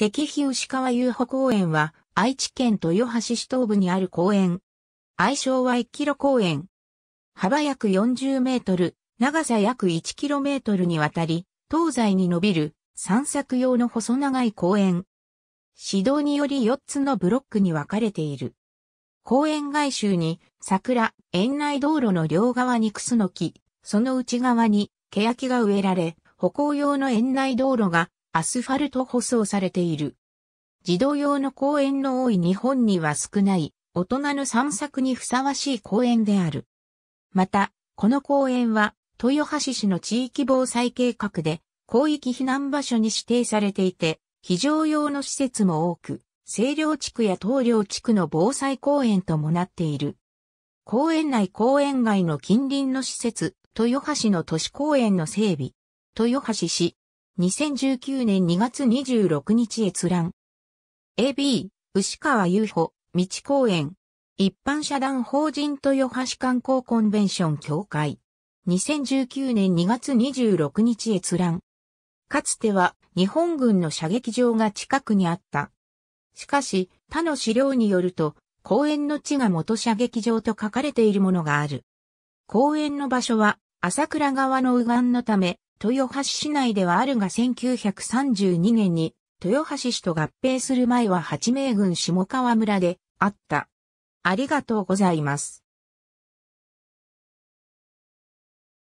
石碑牛川遊歩公園は、愛知県豊橋市東部にある公園。愛称は1キロ公園。幅約40メートル、長さ約1キロメートルにわたり、東西に伸びる散策用の細長い公園。指導により4つのブロックに分かれている。公園外周に桜、園内道路の両側にクスの木、その内側に欅が植えられ、歩行用の園内道路がアスファルト舗装されている。児童用の公園の多い日本には少ない、大人の散策にふさわしい公園である。また、この公園は、豊橋市の地域防災計画で、広域避難場所に指定されていて、非常用の施設も多く、清涼地区や東涼地区の防災公園ともなっている。公園内公園外の近隣の施設、豊橋の都市公園の整備、豊橋市、2019年2月26日閲覧。AB、牛川優保、道公園。一般社団法人豊橋観光コンベンション協会。2019年2月26日閲覧。かつては日本軍の射撃場が近くにあった。しかし、他の資料によると、公園の地が元射撃場と書かれているものがある。公園の場所は、朝倉川の右岸のため、豊橋市内ではあるが1932年に豊橋市と合併する前は八名郡下川村であった。ありがとうございます。